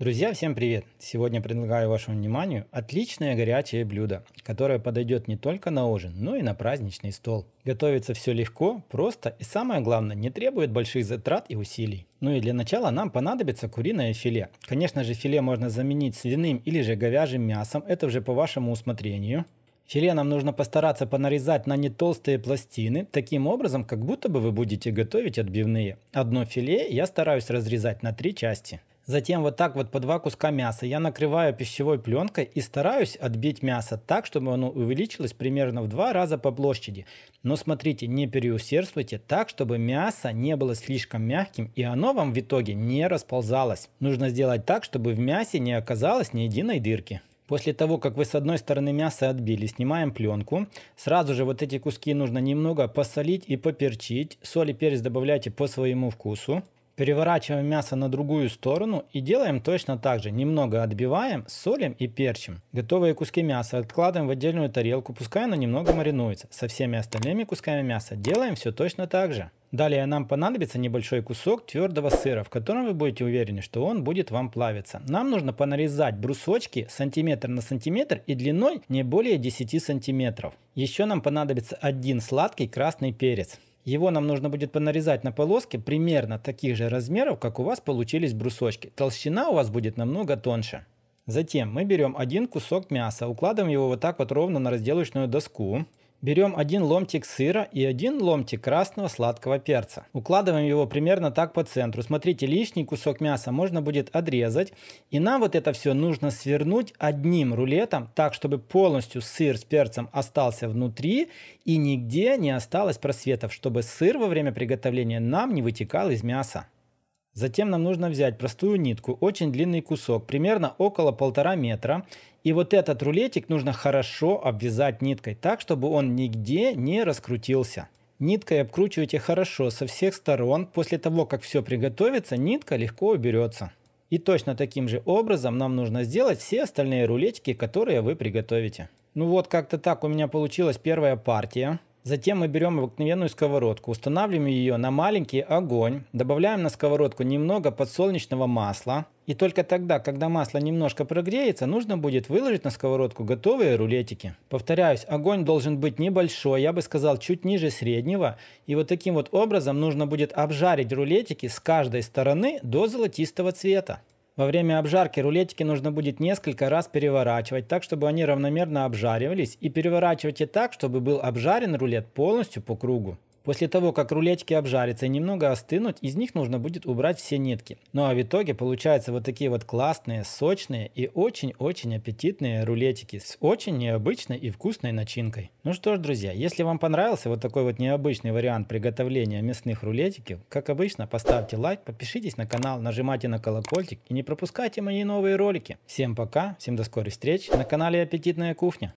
Друзья, всем привет! Сегодня предлагаю вашему вниманию отличное горячее блюдо, которое подойдет не только на ужин, но и на праздничный стол. Готовится все легко, просто и самое главное, не требует больших затрат и усилий. Ну и для начала нам понадобится куриное филе. Конечно же филе можно заменить свиным или же говяжьим мясом, это уже по вашему усмотрению. Филе нам нужно постараться понарезать на не толстые пластины, таким образом, как будто бы вы будете готовить отбивные. Одно филе я стараюсь разрезать на три части. Затем вот так вот по два куска мяса я накрываю пищевой пленкой и стараюсь отбить мясо так, чтобы оно увеличилось примерно в два раза по площади. Но смотрите, не переусердствуйте так, чтобы мясо не было слишком мягким и оно вам в итоге не расползалось. Нужно сделать так, чтобы в мясе не оказалось ни единой дырки. После того, как вы с одной стороны мяса отбили, снимаем пленку. Сразу же вот эти куски нужно немного посолить и поперчить. Соль и перец добавляйте по своему вкусу. Переворачиваем мясо на другую сторону и делаем точно так же. Немного отбиваем, солим и перчим. Готовые куски мяса откладываем в отдельную тарелку, пускай оно немного маринуется. Со всеми остальными кусками мяса делаем все точно так же. Далее нам понадобится небольшой кусок твердого сыра, в котором вы будете уверены, что он будет вам плавиться. Нам нужно понарезать брусочки сантиметр на сантиметр и длиной не более 10 сантиметров. Еще нам понадобится один сладкий красный перец. Его нам нужно будет понарезать на полоски примерно таких же размеров, как у вас получились брусочки. Толщина у вас будет намного тоньше. Затем мы берем один кусок мяса, укладываем его вот так вот ровно на разделочную доску. Берем один ломтик сыра и один ломтик красного сладкого перца. Укладываем его примерно так по центру. Смотрите, лишний кусок мяса можно будет отрезать. И нам вот это все нужно свернуть одним рулетом, так, чтобы полностью сыр с перцем остался внутри и нигде не осталось просветов, чтобы сыр во время приготовления нам не вытекал из мяса. Затем нам нужно взять простую нитку, очень длинный кусок, примерно около полтора метра, и вот этот рулетик нужно хорошо обвязать ниткой так, чтобы он нигде не раскрутился. Ниткой обкручивайте хорошо со всех сторон. После того, как все приготовится, нитка легко уберется. И точно таким же образом нам нужно сделать все остальные рулетики, которые вы приготовите. Ну вот как-то так у меня получилась первая партия. Затем мы берем обыкновенную сковородку, устанавливаем ее на маленький огонь, добавляем на сковородку немного подсолнечного масла. И только тогда, когда масло немножко прогреется, нужно будет выложить на сковородку готовые рулетики. Повторяюсь, огонь должен быть небольшой, я бы сказал чуть ниже среднего. И вот таким вот образом нужно будет обжарить рулетики с каждой стороны до золотистого цвета. Во время обжарки рулетики нужно будет несколько раз переворачивать так, чтобы они равномерно обжаривались, и переворачивайте так, чтобы был обжарен рулет полностью по кругу. После того, как рулетики обжарятся и немного остынут, из них нужно будет убрать все нитки. Ну а в итоге получаются вот такие вот классные, сочные и очень-очень аппетитные рулетики с очень необычной и вкусной начинкой. Ну что ж, друзья, если вам понравился вот такой вот необычный вариант приготовления мясных рулетиков, как обычно, поставьте лайк, подпишитесь на канал, нажимайте на колокольчик и не пропускайте мои новые ролики. Всем пока, всем до скорой встречи на канале Аппетитная кухня.